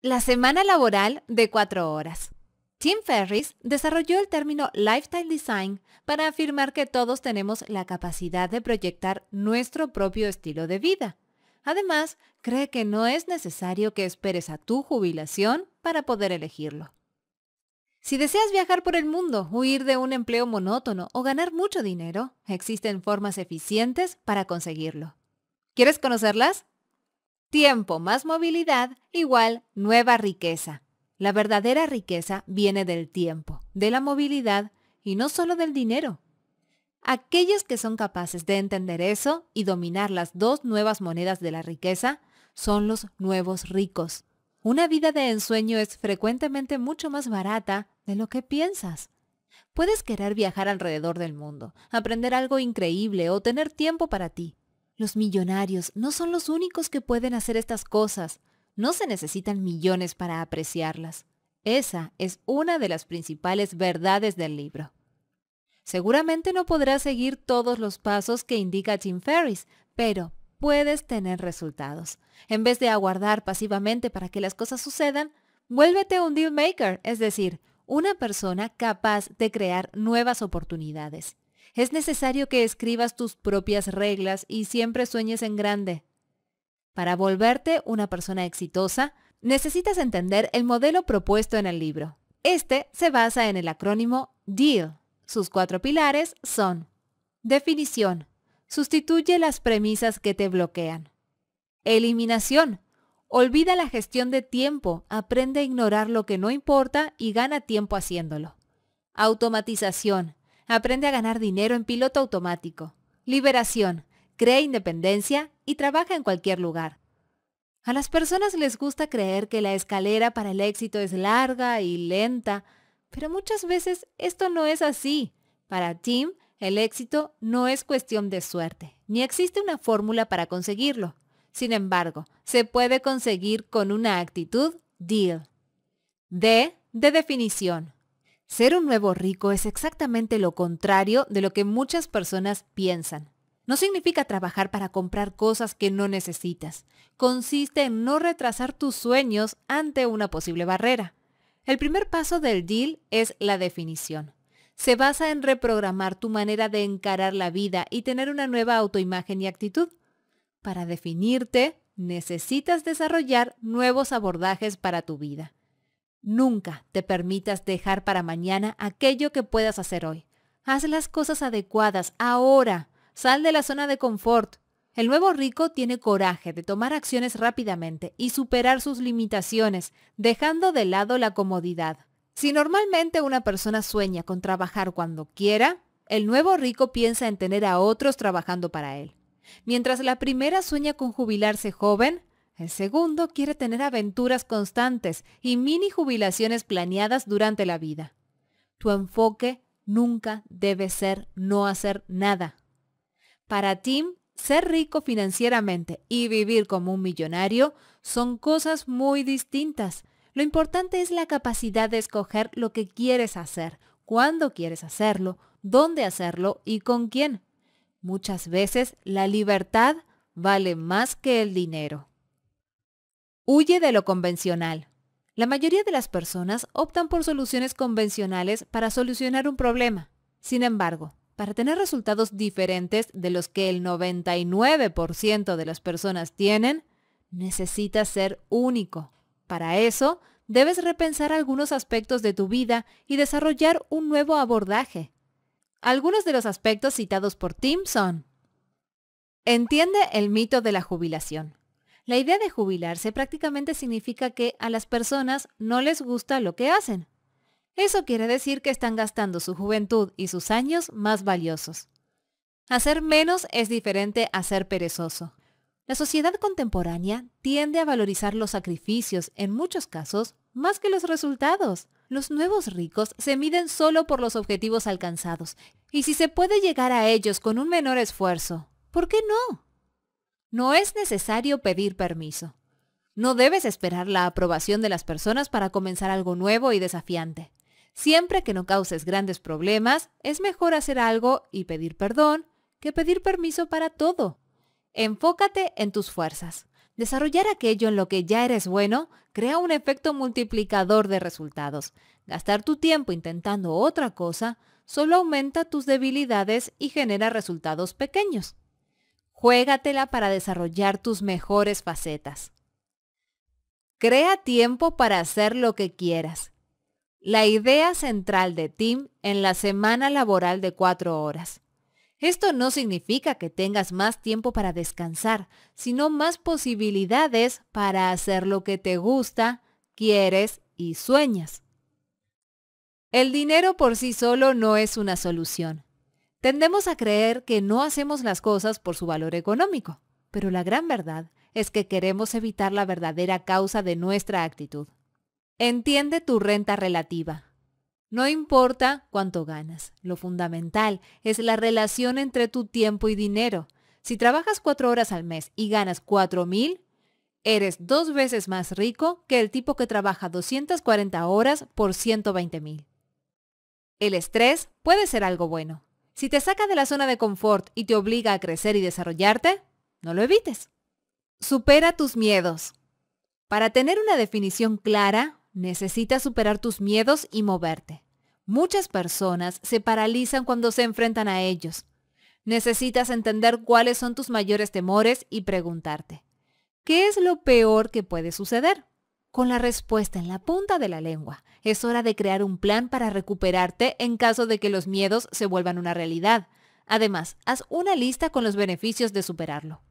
La semana laboral de cuatro horas. Tim Ferriss desarrolló el término Lifestyle Design para afirmar que todos tenemos la capacidad de proyectar nuestro propio estilo de vida. Además, cree que no es necesario que esperes a tu jubilación para poder elegirlo. Si deseas viajar por el mundo, huir de un empleo monótono o ganar mucho dinero, existen formas eficientes para conseguirlo. ¿Quieres conocerlas? Tiempo más movilidad igual nueva riqueza. La verdadera riqueza viene del tiempo, de la movilidad y no solo del dinero. Aquellos que son capaces de entender eso y dominar las dos nuevas monedas de la riqueza son los nuevos ricos. Una vida de ensueño es frecuentemente mucho más barata de lo que piensas. Puedes querer viajar alrededor del mundo, aprender algo increíble o tener tiempo para ti, los millonarios no son los únicos que pueden hacer estas cosas. No se necesitan millones para apreciarlas. Esa es una de las principales verdades del libro. Seguramente no podrás seguir todos los pasos que indica Tim Ferris, pero puedes tener resultados. En vez de aguardar pasivamente para que las cosas sucedan, vuélvete un deal maker, es decir, una persona capaz de crear nuevas oportunidades. Es necesario que escribas tus propias reglas y siempre sueñes en grande. Para volverte una persona exitosa, necesitas entender el modelo propuesto en el libro. Este se basa en el acrónimo DEAL. Sus cuatro pilares son Definición. Sustituye las premisas que te bloquean. Eliminación. Olvida la gestión de tiempo, aprende a ignorar lo que no importa y gana tiempo haciéndolo. Automatización. Aprende a ganar dinero en piloto automático. Liberación. Crea independencia y trabaja en cualquier lugar. A las personas les gusta creer que la escalera para el éxito es larga y lenta, pero muchas veces esto no es así. Para Tim, el éxito no es cuestión de suerte, ni existe una fórmula para conseguirlo. Sin embargo, se puede conseguir con una actitud deal. D de definición. Ser un nuevo rico es exactamente lo contrario de lo que muchas personas piensan. No significa trabajar para comprar cosas que no necesitas. Consiste en no retrasar tus sueños ante una posible barrera. El primer paso del deal es la definición. Se basa en reprogramar tu manera de encarar la vida y tener una nueva autoimagen y actitud. Para definirte, necesitas desarrollar nuevos abordajes para tu vida. Nunca te permitas dejar para mañana aquello que puedas hacer hoy. Haz las cosas adecuadas ahora. Sal de la zona de confort. El nuevo rico tiene coraje de tomar acciones rápidamente y superar sus limitaciones, dejando de lado la comodidad. Si normalmente una persona sueña con trabajar cuando quiera, el nuevo rico piensa en tener a otros trabajando para él. Mientras la primera sueña con jubilarse joven, el segundo quiere tener aventuras constantes y mini jubilaciones planeadas durante la vida. Tu enfoque nunca debe ser no hacer nada. Para Tim, ser rico financieramente y vivir como un millonario son cosas muy distintas. Lo importante es la capacidad de escoger lo que quieres hacer, cuándo quieres hacerlo, dónde hacerlo y con quién. Muchas veces la libertad vale más que el dinero. Huye de lo convencional. La mayoría de las personas optan por soluciones convencionales para solucionar un problema. Sin embargo, para tener resultados diferentes de los que el 99% de las personas tienen, necesitas ser único. Para eso, debes repensar algunos aspectos de tu vida y desarrollar un nuevo abordaje. Algunos de los aspectos citados por Tim son Entiende el mito de la jubilación. La idea de jubilarse prácticamente significa que a las personas no les gusta lo que hacen. Eso quiere decir que están gastando su juventud y sus años más valiosos. Hacer menos es diferente a ser perezoso. La sociedad contemporánea tiende a valorizar los sacrificios, en muchos casos, más que los resultados. Los nuevos ricos se miden solo por los objetivos alcanzados, y si se puede llegar a ellos con un menor esfuerzo, ¿por qué no? No es necesario pedir permiso. No debes esperar la aprobación de las personas para comenzar algo nuevo y desafiante. Siempre que no causes grandes problemas, es mejor hacer algo y pedir perdón que pedir permiso para todo. Enfócate en tus fuerzas. Desarrollar aquello en lo que ya eres bueno crea un efecto multiplicador de resultados. Gastar tu tiempo intentando otra cosa solo aumenta tus debilidades y genera resultados pequeños. Juégatela para desarrollar tus mejores facetas. Crea tiempo para hacer lo que quieras. La idea central de Tim en la semana laboral de cuatro horas. Esto no significa que tengas más tiempo para descansar, sino más posibilidades para hacer lo que te gusta, quieres y sueñas. El dinero por sí solo no es una solución. Tendemos a creer que no hacemos las cosas por su valor económico, pero la gran verdad es que queremos evitar la verdadera causa de nuestra actitud. Entiende tu renta relativa. No importa cuánto ganas, lo fundamental es la relación entre tu tiempo y dinero. Si trabajas cuatro horas al mes y ganas cuatro mil, eres dos veces más rico que el tipo que trabaja 240 horas por 120,000. mil. El estrés puede ser algo bueno, si te saca de la zona de confort y te obliga a crecer y desarrollarte, no lo evites. Supera tus miedos. Para tener una definición clara, necesitas superar tus miedos y moverte. Muchas personas se paralizan cuando se enfrentan a ellos. Necesitas entender cuáles son tus mayores temores y preguntarte, ¿qué es lo peor que puede suceder? Con la respuesta en la punta de la lengua, es hora de crear un plan para recuperarte en caso de que los miedos se vuelvan una realidad. Además, haz una lista con los beneficios de superarlo.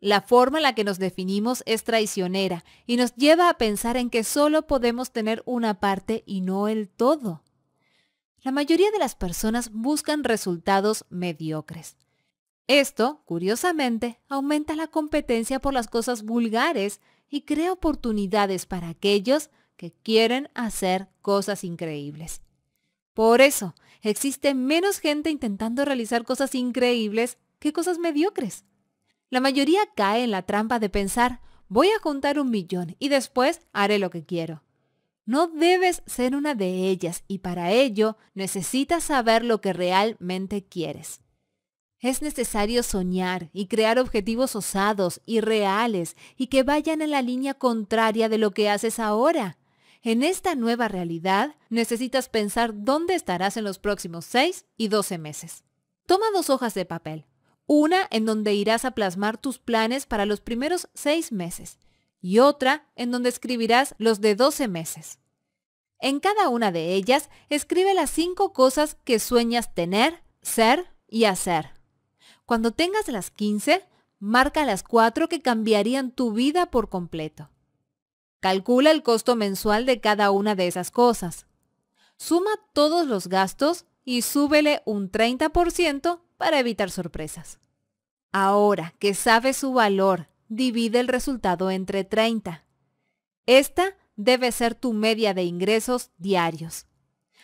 La forma en la que nos definimos es traicionera y nos lleva a pensar en que solo podemos tener una parte y no el todo. La mayoría de las personas buscan resultados mediocres. Esto, curiosamente, aumenta la competencia por las cosas vulgares y crea oportunidades para aquellos que quieren hacer cosas increíbles. Por eso, existe menos gente intentando realizar cosas increíbles que cosas mediocres. La mayoría cae en la trampa de pensar, voy a juntar un millón y después haré lo que quiero. No debes ser una de ellas y para ello necesitas saber lo que realmente quieres. Es necesario soñar y crear objetivos osados y reales y que vayan en la línea contraria de lo que haces ahora. En esta nueva realidad, necesitas pensar dónde estarás en los próximos 6 y 12 meses. Toma dos hojas de papel, una en donde irás a plasmar tus planes para los primeros 6 meses y otra en donde escribirás los de 12 meses. En cada una de ellas, escribe las 5 cosas que sueñas tener, ser y hacer. Cuando tengas las 15, marca las 4 que cambiarían tu vida por completo. Calcula el costo mensual de cada una de esas cosas. Suma todos los gastos y súbele un 30% para evitar sorpresas. Ahora que sabes su valor, divide el resultado entre 30. Esta debe ser tu media de ingresos diarios.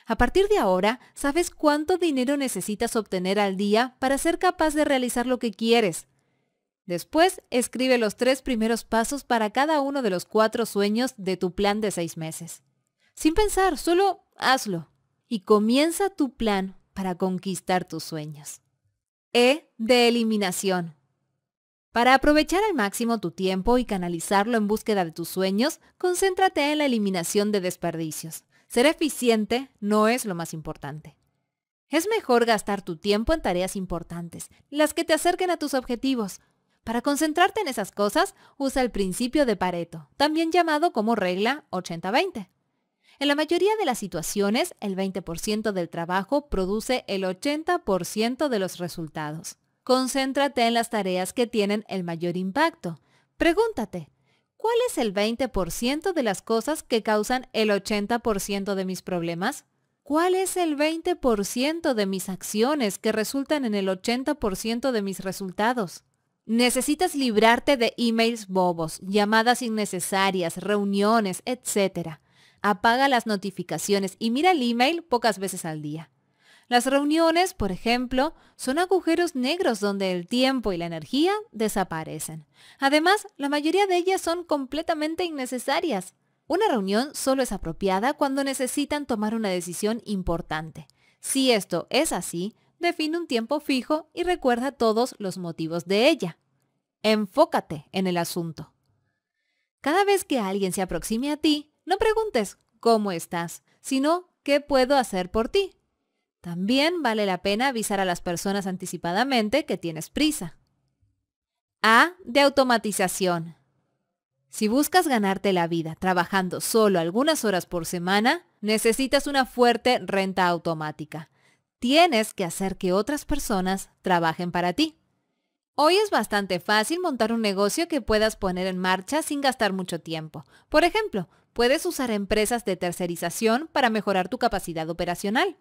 A partir de ahora, sabes cuánto dinero necesitas obtener al día para ser capaz de realizar lo que quieres. Después, escribe los tres primeros pasos para cada uno de los cuatro sueños de tu plan de seis meses. Sin pensar, solo hazlo. Y comienza tu plan para conquistar tus sueños. E de eliminación. Para aprovechar al máximo tu tiempo y canalizarlo en búsqueda de tus sueños, concéntrate en la eliminación de desperdicios. Ser eficiente no es lo más importante. Es mejor gastar tu tiempo en tareas importantes, las que te acerquen a tus objetivos. Para concentrarte en esas cosas, usa el principio de Pareto, también llamado como regla 80-20. En la mayoría de las situaciones, el 20% del trabajo produce el 80% de los resultados. Concéntrate en las tareas que tienen el mayor impacto. Pregúntate, ¿Cuál es el 20% de las cosas que causan el 80% de mis problemas? ¿Cuál es el 20% de mis acciones que resultan en el 80% de mis resultados? Necesitas librarte de emails bobos, llamadas innecesarias, reuniones, etc. Apaga las notificaciones y mira el email pocas veces al día. Las reuniones, por ejemplo, son agujeros negros donde el tiempo y la energía desaparecen. Además, la mayoría de ellas son completamente innecesarias. Una reunión solo es apropiada cuando necesitan tomar una decisión importante. Si esto es así, define un tiempo fijo y recuerda todos los motivos de ella. Enfócate en el asunto. Cada vez que alguien se aproxime a ti, no preguntes cómo estás, sino qué puedo hacer por ti. También vale la pena avisar a las personas anticipadamente que tienes prisa. A. De automatización. Si buscas ganarte la vida trabajando solo algunas horas por semana, necesitas una fuerte renta automática. Tienes que hacer que otras personas trabajen para ti. Hoy es bastante fácil montar un negocio que puedas poner en marcha sin gastar mucho tiempo. Por ejemplo, puedes usar empresas de tercerización para mejorar tu capacidad operacional.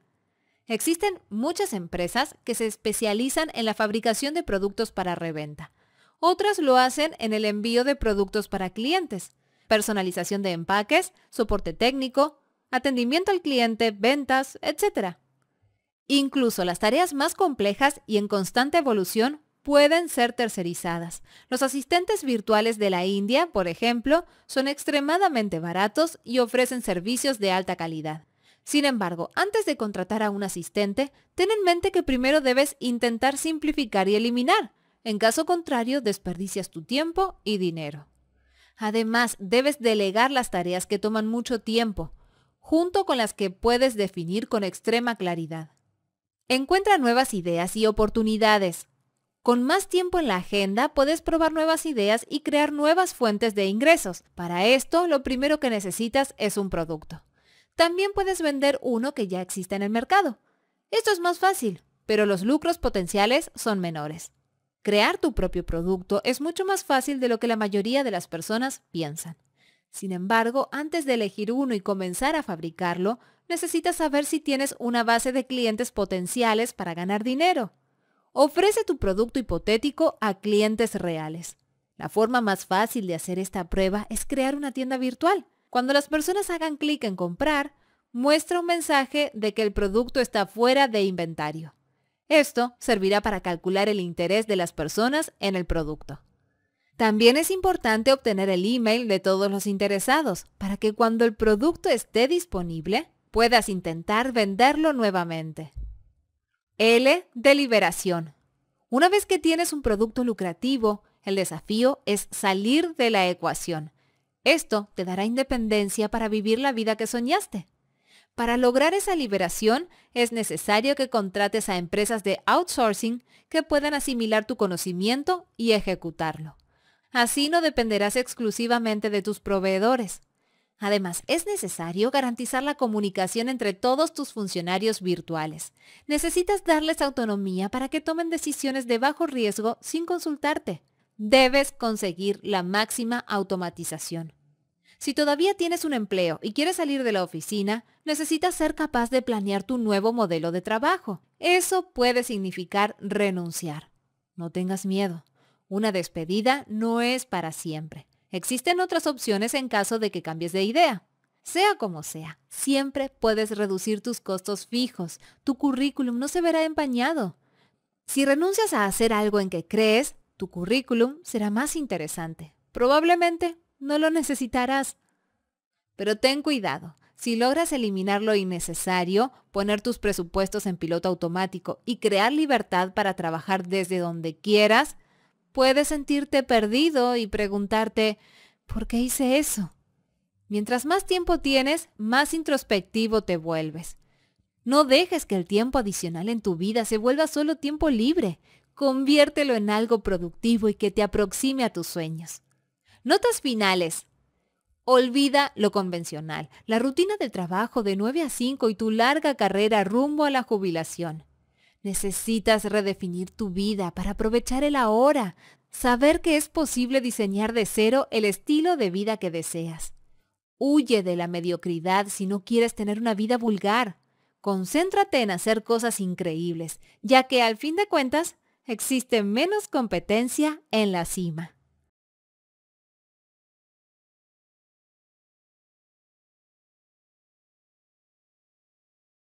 Existen muchas empresas que se especializan en la fabricación de productos para reventa. Otras lo hacen en el envío de productos para clientes, personalización de empaques, soporte técnico, atendimiento al cliente, ventas, etc. Incluso las tareas más complejas y en constante evolución pueden ser tercerizadas. Los asistentes virtuales de la India, por ejemplo, son extremadamente baratos y ofrecen servicios de alta calidad. Sin embargo, antes de contratar a un asistente, ten en mente que primero debes intentar simplificar y eliminar. En caso contrario, desperdicias tu tiempo y dinero. Además, debes delegar las tareas que toman mucho tiempo, junto con las que puedes definir con extrema claridad. Encuentra nuevas ideas y oportunidades. Con más tiempo en la agenda puedes probar nuevas ideas y crear nuevas fuentes de ingresos. Para esto, lo primero que necesitas es un producto. También puedes vender uno que ya existe en el mercado. Esto es más fácil, pero los lucros potenciales son menores. Crear tu propio producto es mucho más fácil de lo que la mayoría de las personas piensan. Sin embargo, antes de elegir uno y comenzar a fabricarlo, necesitas saber si tienes una base de clientes potenciales para ganar dinero. Ofrece tu producto hipotético a clientes reales. La forma más fácil de hacer esta prueba es crear una tienda virtual. Cuando las personas hagan clic en comprar, muestra un mensaje de que el producto está fuera de inventario. Esto servirá para calcular el interés de las personas en el producto. También es importante obtener el email de todos los interesados para que cuando el producto esté disponible puedas intentar venderlo nuevamente. L Deliberación. Una vez que tienes un producto lucrativo, el desafío es salir de la ecuación. Esto te dará independencia para vivir la vida que soñaste. Para lograr esa liberación es necesario que contrates a empresas de outsourcing que puedan asimilar tu conocimiento y ejecutarlo. Así no dependerás exclusivamente de tus proveedores. Además, es necesario garantizar la comunicación entre todos tus funcionarios virtuales. Necesitas darles autonomía para que tomen decisiones de bajo riesgo sin consultarte debes conseguir la máxima automatización. Si todavía tienes un empleo y quieres salir de la oficina, necesitas ser capaz de planear tu nuevo modelo de trabajo. Eso puede significar renunciar. No tengas miedo. Una despedida no es para siempre. Existen otras opciones en caso de que cambies de idea. Sea como sea, siempre puedes reducir tus costos fijos. Tu currículum no se verá empañado. Si renuncias a hacer algo en que crees, tu currículum será más interesante. Probablemente no lo necesitarás. Pero ten cuidado. Si logras eliminar lo innecesario, poner tus presupuestos en piloto automático y crear libertad para trabajar desde donde quieras, puedes sentirte perdido y preguntarte, ¿por qué hice eso? Mientras más tiempo tienes, más introspectivo te vuelves. No dejes que el tiempo adicional en tu vida se vuelva solo tiempo libre conviértelo en algo productivo y que te aproxime a tus sueños. Notas finales. Olvida lo convencional, la rutina de trabajo de 9 a 5 y tu larga carrera rumbo a la jubilación. Necesitas redefinir tu vida para aprovechar el ahora, saber que es posible diseñar de cero el estilo de vida que deseas. Huye de la mediocridad si no quieres tener una vida vulgar. Concéntrate en hacer cosas increíbles, ya que al fin de cuentas existe menos competencia en la cima.